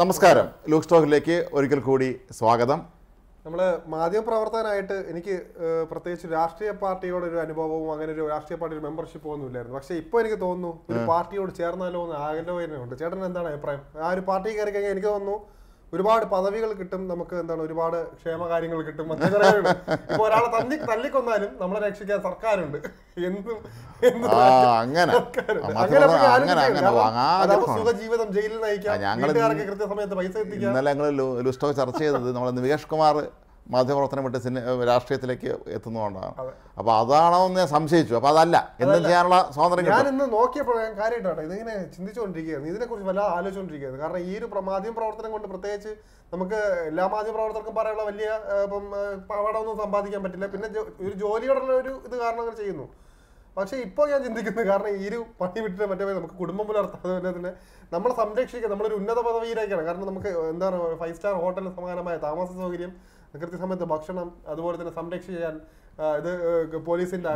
നമസ്കാരം ലൂക്ക് സ്റ്റോക്കിലേക്ക് ഒരിക്കൽ കൂടി സ്വാഗതം നമ്മൾ മാധ്യമ പ്രവർത്തകനായിട്ട് എനിക്ക് പ്രത്യേകിച്ച് രാഷ്ട്രീയ പാർട്ടിയോടൊരു അനുഭവവും അങ്ങനെ ഒരു രാഷ്ട്രീയ പാർട്ടി മെമ്പർഷിപ്പ് ഒന്നും ഇല്ലായിരുന്നു പക്ഷേ ഇപ്പോൾ എനിക്ക് തോന്നുന്നു ഒരു പാർട്ടിയോട് ചേർന്നാലോ എന്ന് ആഗ്രഹം ഉണ്ട് ചേട്ടൻ എന്താണ് അഭിപ്രായം ആ ഒരു പാർട്ടി കയറി കഴിഞ്ഞാൽ എനിക്ക് തോന്നുന്നു ഒരുപാട് പദവികൾ കിട്ടും നമുക്ക് എന്താണ് ഒരുപാട് ക്ഷേമകാര്യങ്ങൾ കിട്ടും ഇപ്പൊ ഒരാളെ തന്നി തല്ലിക്കൊന്നാലും നമ്മളെ രക്ഷിക്കാൻ സർക്കാരുണ്ട് എന്നും അങ്ങനെ സുഖജീവിതം ജയിലിൽ നയിക്കാം കൃത്യസമയത്ത് പൈസ എത്തിക്കാം ഇന്നലെ ഞങ്ങൾ ലുസ്റ്റോ ചർച്ച ചെയ്തത് നമ്മൾ നിവേഷ് കുമാർ മാധ്യമപ്രവർത്തനം വിട്ട് സിനി രാഷ്ട്രീയത്തിലേക്ക് എത്തുന്നതുകൊണ്ടാണ് അപ്പോൾ അതാണോ എന്ന് ഞാൻ സംശയിച്ചു അപ്പോൾ അതല്ല എന്നും ചെയ്യാനുള്ള സ്വാതന്ത്ര്യം ഞാൻ ഇന്ന് നോക്കിയപ്പോൾ ഞാൻ കാര്യമായിട്ടാണ് ഇതിങ്ങനെ ചിന്തിച്ചുകൊണ്ടിരിക്കുകയായിരുന്നു ഇതിനെക്കുറിച്ച് വല്ല ആലോചിച്ചുകൊണ്ടിരിക്കുകയായിരുന്നു കാരണം ഈ ഒരു മാധ്യമ പ്രവർത്തനം കൊണ്ട് പ്രത്യേകിച്ച് നമുക്ക് എല്ലാ മാധ്യമ പ്രവർത്തകർക്കും പറയാനുള്ള വലിയ ഇപ്പം പവടമൊന്നും സമ്പാദിക്കാൻ പറ്റില്ല പിന്നെ ഒരു ജോലിയുടെ ഒരു ഇത് കാരണം അങ്ങനെ ചെയ്യുന്നു പക്ഷേ ഇപ്പോൾ ഞാൻ ചിന്തിക്കുന്നു കാരണം ഈ ഒരു പണി വിട്ടിട്ട് മറ്റേ നമുക്ക് കുടുംബം പുലർത്താതെ തന്നെ തന്നെ നമ്മളെ സംരക്ഷിക്കുക നമ്മളൊരു ഉന്നത പദവിയിലേക്കാണ് കാരണം നമുക്ക് എന്താ പറയുക ഫൈവ് സ്റ്റാർ ഹോട്ടലിന് സമാനമായ താമസ സൗകര്യം കൃത്യസമയത്ത് ഭക്ഷണം അതുപോലെ തന്നെ സംരക്ഷിക്കാൻ ഇത് പോലീസിന്റെ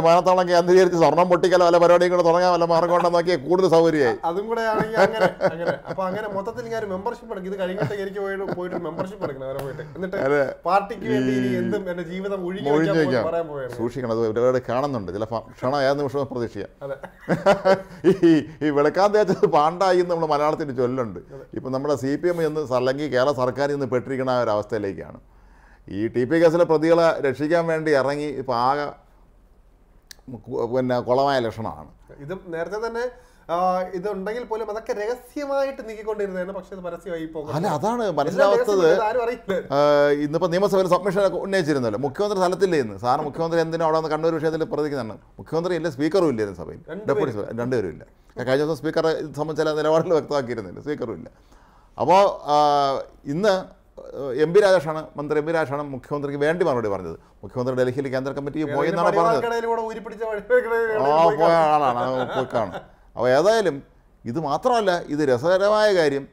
വിമാനത്താവളം കേന്ദ്രീകരിച്ച് സ്വർണം പൊട്ടിക്കലോ വല്ല പരിപാടിയും കൂടെ തുടങ്ങാൻ വല്ല മാർഗം ഉണ്ടെന്ന് കൂടുതൽ സൗകര്യമായി അതും കൂടെ അങ്ങനെ അങ്ങനെ അപ്പൊ അങ്ങനെ മൊത്തത്തിൽ ഞാൻ മെമ്പർഷിപ്പ് എടുക്കും ഇത് കഴിഞ്ഞിട്ട് എനിക്ക് പോയിട്ട് പോയിട്ട് മെമ്പർഷിപ്പ് എടുക്കണം അവരെ പോയിട്ട് എന്നിട്ട് പാർട്ടിക്ക് വേണ്ടി എന്തും എന്റെ ജീവിതം ഒഴിഞ്ഞു പറയാൻ പോയത് സൂക്ഷിക്കണം അത് ഒരുപാട് കാണുന്നുണ്ട് ചില ക്ഷണം ഏത് നിമിഷം പ്രതീക്ഷിക്കാം ഈ ഈ വെളുക്കാൻ തേച്ചത് പാണ്ടായി നമ്മൾ മലയാളത്തിന്റെ ചൊല്ലുണ്ട് ഇപ്പൊ നമ്മുടെ സി പി എം എന്ന് അല്ലെങ്കിൽ കേരള സർക്കാരിൽ നിന്ന് പെട്ടിരിക്കുന്ന ഒരു അവസ്ഥയിലേക്കാണ് ഈ ടി പി കേസിലെ പ്രതികളെ രക്ഷിക്കാൻ വേണ്ടി ഇറങ്ങി ഇപ്പം ആകെ പിന്നെ കുളമായ ലക്ഷണമാണ് ഇത് നേരത്തെ തന്നെ ഇതുണ്ടെങ്കിൽ പോലും അതൊക്കെ രഹസ്യമായിട്ട് നീക്കിക്കൊണ്ടിരുന്നതാണ് പക്ഷേ അത് പരസ്യമായി പോകും അല്ല അതാണ് മനസ്സിലാവാത്തത് ഇന്നിപ്പോൾ നിയമസഭയിൽ സബ്മിഷൻ ഒക്കെ ഉന്നയിച്ചിരുന്നല്ലോ മുഖ്യമന്ത്രി സ്ഥലത്തില്ലേ ഇന്ന് സാറിന് മുഖ്യമന്ത്രി എന്തിനാ അവിടെ നിന്ന് കണ്ണൂർ വിഷയത്തിൽ പ്രതിക്കുന്നുണ്ട് മുഖ്യമന്ത്രി ഇല്ല സ്പീക്കറും ഇല്ലായിരുന്നു സഭയിൽ ഡെപ്യൂട്ടി രണ്ടുപേരും ഇല്ല കഴിഞ്ഞ ദിവസം സ്പീക്കറെ സംബന്ധിച്ച നിലപാടിൽ വ്യക്തമാക്കിയിരുന്നില്ല സ്പീക്കറും ഇല്ല അപ്പോൾ ഇന്ന് എം പി രാജേഷാണ് മന്ത്രി എം പി രാജേഷാണ് മുഖ്യമന്ത്രിക്ക് വേണ്ടി മറുപടി പറഞ്ഞത് മുഖ്യമന്ത്രി ഡൽഹിയിൽ കേന്ദ്ര കമ്മിറ്റി പോയി എന്നാണ് പറഞ്ഞത് ആ പോയ ആളാണ് പോയിക്കാണ് അപ്പോൾ ഏതായാലും ഇത് മാത്രമല്ല ഇത് രസകരമായ കാര്യം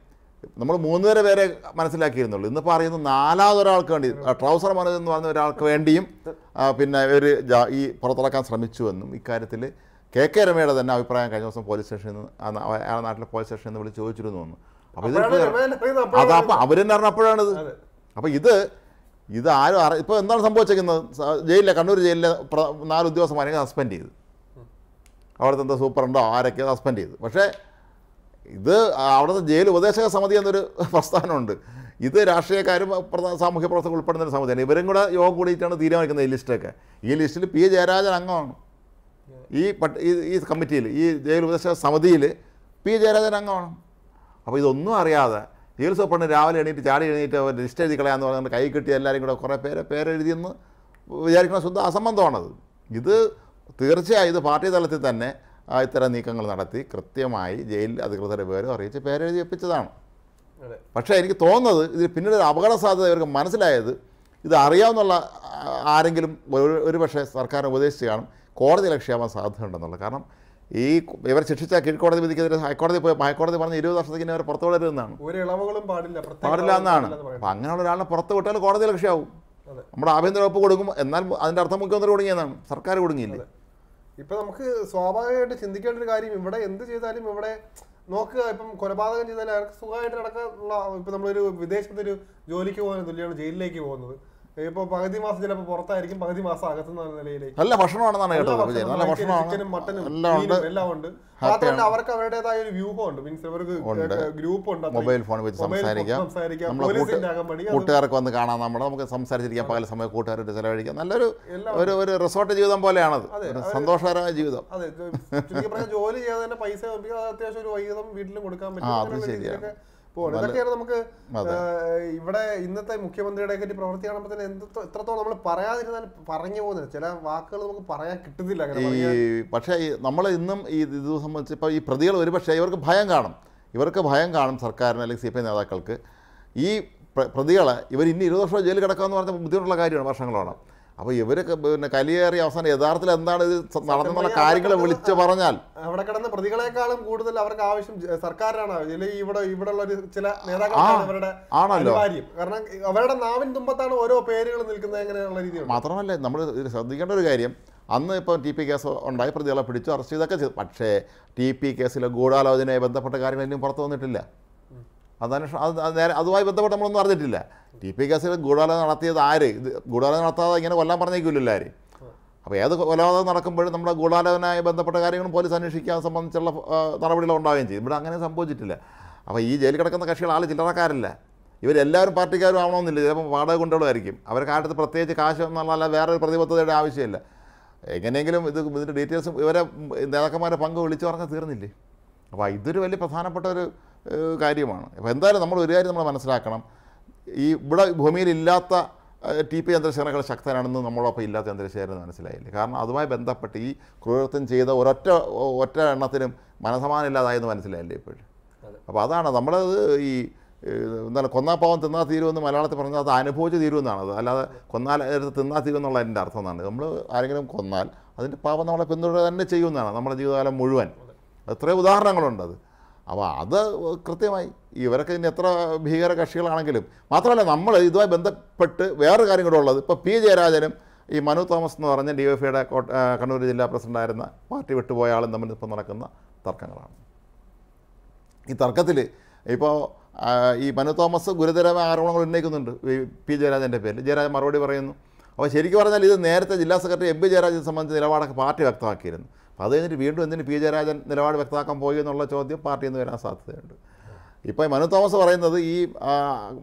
നമ്മൾ മൂന്ന് പേരെ മനസ്സിലാക്കിയിരുന്നുള്ളൂ ഇന്നിപ്പോൾ അറിയുന്ന നാലാമതൊരാൾക്ക് വേണ്ടി ട്രൗസർ മനോജ് എന്ന് പറഞ്ഞ ഒരാൾക്ക് വേണ്ടിയും പിന്നെ ജാ ഈ പുറത്തിറക്കാൻ ശ്രമിച്ചുവെന്നും ഇക്കാര്യത്തിൽ കെ കെ രമയുടെ തന്നെ അഭിപ്രായം കഴിഞ്ഞ ദിവസം പോലീസ് സ്റ്റേഷനിൽ നിന്ന് ആ നാട്ടിലെ പോലീസ് സ്റ്റേഷനിൽ നിന്ന് വിളിച്ച് ചോദിച്ചിരുന്നു എന്ന് അപ്പോൾ ഇത് അത് അവരെന്നെ അറിഞ്ഞപ്പോഴാണിത് അപ്പോൾ ഇത് ഇത് ആരും അറി ഇപ്പൊ എന്താണ് സംഭവിച്ചിരിക്കുന്നത് ജയിലിലെ കണ്ണൂർ ജയിലിലെ നാല് ഉദ്യോഗസ്ഥന്മാരെ സസ്പെൻഡ് ചെയ്തു അവിടുത്തെ എന്താ സൂപ്രണ്ടോ ആരൊക്കെ സസ്പെൻഡ് ചെയ്തു പക്ഷേ ഇത് അവിടുത്തെ ജയിൽ ഉപദേശക സമിതി എന്നൊരു പ്രസ്ഥാനമുണ്ട് ഇത് രാഷ്ട്രീയക്കാരും സാമൂഹ്യ പ്രവർത്തകർ ഉൾപ്പെടുന്ന ഒരു സമിതിയാണ് ഇവരും കൂടെ യോഗം കൂടിയിട്ടാണ് തീരുമാനിക്കുന്നത് ഈ ലിസ്റ്റൊക്കെ ഈ ലിസ്റ്റിൽ പി ജയരാജൻ അംഗമാണ് ഈ പട്ട് ഈ കമ്മിറ്റിയിൽ ഈ ജയിൽ ഉപദേശക സമിതിയിൽ പി ജയരാജൻ അംഗമാണ് അപ്പോൾ ഇതൊന്നും അറിയാതെ ചികിത്സ പണ്ട് രാവിലെ എണീറ്റ് ചാടി എണീറ്റ് ലിസ്റ്റ് എഴുതി കളയാന്ന് പറഞ്ഞുകൊണ്ട് കൈ കിട്ടി എല്ലാവരും കൂടെ കുറേ പേരെ പേരെഴുതിയെന്ന് വിചാരിക്കുന്ന ശുദ്ധ അസംബന്ധമാണത് ഇത് തീർച്ചയായും ഇത് പാർട്ടി തലത്തിൽ തന്നെ ഇത്തരം നീക്കങ്ങൾ നടത്തി കൃത്യമായി ജയിലിൽ അധികൃതരുടെ പേരും അറിയിച്ച് പേരെഴുതി ഒപ്പിച്ചതാണ് പക്ഷേ എനിക്ക് തോന്നുന്നത് ഇതിൽ പിന്നീട് ഒരു അപകട സാധ്യത ഇവർക്ക് മനസ്സിലായത് ഇത് അറിയാവുന്നുള്ള ആരെങ്കിലും ഒരു പക്ഷേ സർക്കാർ ഉപദേശിച്ച് കാണും കോടതി ലക്ഷ്യമാകാൻ സാധ്യതയുണ്ടെന്നുള്ളത് കാരണം ഈ ഇവർ ശിക്ഷിച്ച കീഴ്ക്കോടതി വിധിക്കെതിരെ ഹൈക്കോടതി പോയി ഹൈക്കോടതി പറഞ്ഞ ഇരുപത് വർഷത്തേക്ക് ഇവർ പുറത്തു വിടരുതെന്നാണ് പാടില്ല എന്നാണ് അപ്പം അങ്ങനെയുള്ള ഒരാളെ പുറത്ത് വിട്ടാൽ കോടതി ലക്ഷ്യമാവും നമ്മുടെ ആഭ്യന്തര വകുപ്പ് കൊടുക്കും എന്നാൽ അതിൻ്റെ അർത്ഥം മുഖ്യമന്ത്രി കൊടുങ്ങിയെന്നാണ് സർക്കാർ കൊടുങ്ങിയില്ലേ ഇപ്പം നമുക്ക് സ്വാഭാവികമായിട്ട് ചിന്തിക്കേണ്ട ഒരു കാര്യം ഇവിടെ എന്ത് ചെയ്താലും ഇവിടെ നോക്കുക ഇപ്പം കൊലപാതകം ചെയ്താലും അയാൾക്ക് സുഖമായിട്ട് നടക്കാനുള്ള ഇപ്പം നമ്മളൊരു വിദേശത്തൊരു ജോലിക്ക് പോകുന്ന തുല്യമാണ് ജയിലിലേക്ക് പോകുന്നത് ഇപ്പൊ പകുതി മാസം ചിലപ്പോ പുറത്തായിരിക്കും പകുതി മാസം അകത്തുനിന്ന നിലയിലേക്ക് നല്ല ഭക്ഷണമാണെന്നാണ് കേട്ടത് നല്ല ഭക്ഷണം മട്ടനും എല്ലാം ഉണ്ട് മാത്രമല്ല അവർക്ക് അവരുടേതായ ഒരു വ്യൂഹം ഉണ്ട് മീൻസ് അവർക്ക് ഗ്രൂപ്പ് ഉണ്ട് മൊബൈൽ ഫോൺ വെച്ച് സംസാരിക്കാം കൂട്ടുകാർക്ക് വന്ന് കാണാൻ നമ്മൾ നമുക്ക് സംസാരിച്ചിരിക്കാം പകൽ സമയം കൂട്ടുകാരുടെ ചെലവഴിക്കാം നല്ലൊരു ഒരു ഒരു റിസോർട്ട് ജീവിതം പോലെയാണത് സന്തോഷകരമായ ജീവിതം അതെ ജോലി ചെയ്യാതെ തന്നെ പൈസ അത്യാവശ്യം ഒരു വൈകിതം വീട്ടിൽ കൊടുക്കാൻ പറ്റും ഇതൊക്കെയാണ് നമുക്ക് ഇവിടെ ഇന്നത്തെ മുഖ്യമന്ത്രിയുടെ ഒക്കെ പ്രവൃത്തി കാണുമ്പോൾ തന്നെ എത്രത്തോളം നമ്മൾ പറയാതിരുന്നാൽ പറഞ്ഞു പോകുന്നത് ചില വാക്കുകൾ നമുക്ക് പറയാൻ കിട്ടുന്നില്ല ഈ പക്ഷേ നമ്മൾ ഇന്നും ഈ ഇത് സംബന്ധിച്ച് ഇപ്പോൾ ഈ പ്രതികൾ ഒരുപക്ഷെ ഇവർക്ക് ഭയം കാണും ഇവർക്ക് ഭയം കാണും സർക്കാരിന് അല്ലെങ്കിൽ സി പി ഐ നേതാക്കൾക്ക് ഈ പ്രതികളെ ഇവർ ഇനി ഇരുപത് വർഷം ജയിലിൽ കിടക്കുക എന്ന് പറഞ്ഞാൽ ബുദ്ധിമുട്ടുള്ള കാര്യമാണ് വർഷങ്ങളോളം അപ്പോൾ ഇവരൊക്കെ പിന്നെ കലിയേറി അവസാനം യഥാർത്ഥത്തിൽ എന്താണ് ഇത് നടന്നുള്ള കാര്യങ്ങൾ വിളിച്ചു പറഞ്ഞാൽ അവിടെ കിടന്ന പ്രതികളെക്കാളും കൂടുതൽ അവർക്ക് ആവശ്യം സർക്കാരിനാണ് ഇവിടെ ഇവിടെ ഉള്ള ചില നേതാക്കളാണ് അവരുടെ ആണല്ലോ കാരണം അവരുടെ നാവിൻ തുമ്പത്താണ് ഓരോ പേരുകൾ നിൽക്കുന്നത് എങ്ങനെയുള്ള രീതി മാത്രമല്ല നമ്മൾ ശ്രദ്ധിക്കേണ്ട ഒരു കാര്യം അന്ന് ഇപ്പോൾ ടി പി കേസ് ഉണ്ടായി പ്രതികളെ പിടിച്ചു അറസ്റ്റ് ചെയ്തൊക്കെ ചെയ്തു പക്ഷേ ടി പി കേസിലെ ഗൂഢാലോചനയെ ബന്ധപ്പെട്ട കാര്യങ്ങൾ ഇനിയും പുറത്തു വന്നിട്ടില്ല അതന്വേഷണം അത് നേരെ അതുമായി ബന്ധപ്പെട്ട് നമ്മളൊന്നും അറിഞ്ഞിട്ടില്ല ടി പി കേസിൽ ഗൂഢാലോചന നടത്തിയത് ആര് ഇത് ഗൂഢാലോചന നടത്താതെ ഇങ്ങനെ കൊല്ലാൻ പറഞ്ഞേക്കില്ല ആര് അപ്പോൾ ഏത് കൊലപാതകം നടക്കുമ്പോഴും നമ്മുടെ ഗൂഢാലോചനയുമായി ബന്ധപ്പെട്ട കാര്യങ്ങളും പോലീസ് അന്വേഷിക്കാൻ സംബന്ധിച്ചുള്ള നടപടികൾ ഉണ്ടാവുകയും ചെയ്യും ഇവിടെ അങ്ങനെ സംഭവിച്ചിട്ടില്ല അപ്പോൾ ഈ ജയിലിൽ കിടക്കുന്ന കക്ഷികൾ ആൾ ചില്ലറക്കാരല്ല ഇവരെല്ലാവരും പാർട്ടിക്കാരും ആവണമെന്നില്ല ചിലപ്പോൾ വാടക കൊണ്ടുള്ളതായിരിക്കും അവർക്ക് ആയിട്ട് പ്രത്യേകിച്ച് കാശ് എന്നുള്ള വേറൊരു പ്രതിബദ്ധതയുടെ ആവശ്യമില്ല എങ്ങനെയെങ്കിലും ഇത് ഇതിൻ്റെ ഡീറ്റെയിൽസും ഇവരെ നേതാക്കന്മാരെ പങ്ക് വിളിച്ചു പറഞ്ഞാൽ തീർന്നില്ലേ അപ്പോൾ ഇതൊരു വലിയ പ്രധാനപ്പെട്ട ഒരു കാര്യമാണ് അപ്പോൾ എന്തായാലും നമ്മൾ ഒരു കാര്യം നമ്മൾ മനസ്സിലാക്കണം ഈ ഇവിടെ ഭൂമിയിലില്ലാത്ത ടി പി ചന്ദ്രശേഖരനേക്കാൾ ശക്തനാണെന്ന് നമ്മളൊപ്പം ഇല്ലാത്ത ചന്ദ്രശേഖരൻ മനസ്സിലായില്ല കാരണം അതുമായി ബന്ധപ്പെട്ട് ഈ ക്രൂരത്വം ചെയ്ത ഒരൊറ്റ ഒറ്റ എണ്ണത്തിനും മനസമാനമില്ലാതായെന്ന് മനസ്സിലായില്ലേ ഇപ്പോഴും അപ്പോൾ അതാണ് നമ്മളത് ഈ എന്താണ് പാവം തിന്നാ തീരുമെന്ന് മലയാളത്തിൽ പറഞ്ഞാൽ അത് അനുഭവിച്ച് അത് അല്ലാതെ കൊന്നാൽ തിന്നാ തീരുമെന്നുള്ള എൻ്റെ അർത്ഥം എന്നാണ് നമ്മൾ ആരെങ്കിലും കൊന്നാൽ അതിൻ്റെ പാവം നമ്മളെ പിന്തുടരുക തന്നെ ചെയ്യുമെന്നാണ് നമ്മുടെ ജീവിതകാലം മുഴുവൻ അത്രയും ഉദാഹരണങ്ങളുണ്ട് അത് അപ്പോൾ അത് കൃത്യമായി ഇവരൊക്കെ ഇനി എത്ര ഭീകര കക്ഷികളാണെങ്കിലും മാത്രമല്ല നമ്മൾ ഇതുമായി ബന്ധപ്പെട്ട് വേറെ കാര്യം കൂടെ ഉള്ളത് ഇപ്പോൾ പി ജയരാജനും ഈ മനു തോമസ് എന്ന് പറഞ്ഞ ഡി എഫ് ഐയുടെ കണ്ണൂർ ജില്ലാ പ്രസിഡൻ്റായിരുന്ന പാർട്ടി വിട്ടുപോയ ആളും തമ്മിൽ ഇപ്പോൾ നടക്കുന്ന തർക്കങ്ങളാണ് ഈ തർക്കത്തിൽ ഇപ്പോൾ ഈ മനു തോമസ് ഗുരുതരമായ ആരോപണങ്ങൾ ഉന്നയിക്കുന്നുണ്ട് ഈ പി ജയരാജൻ്റെ പേരിൽ ജയരാജൻ മറുപടി പറയുന്നു അപ്പോൾ ശരിക്കും പറഞ്ഞാൽ ഇത് നേരത്തെ ജില്ലാ സെക്രട്ടറി എം പി ജയരാജനെ സംബന്ധിച്ച നിലപാടൊക്കെ പാർട്ടി വ്യക്തമാക്കിയിരുന്നു അപ്പോൾ അത് കഴിഞ്ഞിട്ട് വീണ്ടും എന്തിന് പി ജയരാജൻ നിലപാട് വ്യക്തമാക്കാൻ പോയി എന്നുള്ള ചോദ്യം പാർട്ടിയിൽ നിന്ന് വരാൻ സാധ്യതയുണ്ട് ഇപ്പോൾ മനു തോമസ് പറയുന്നത് ഈ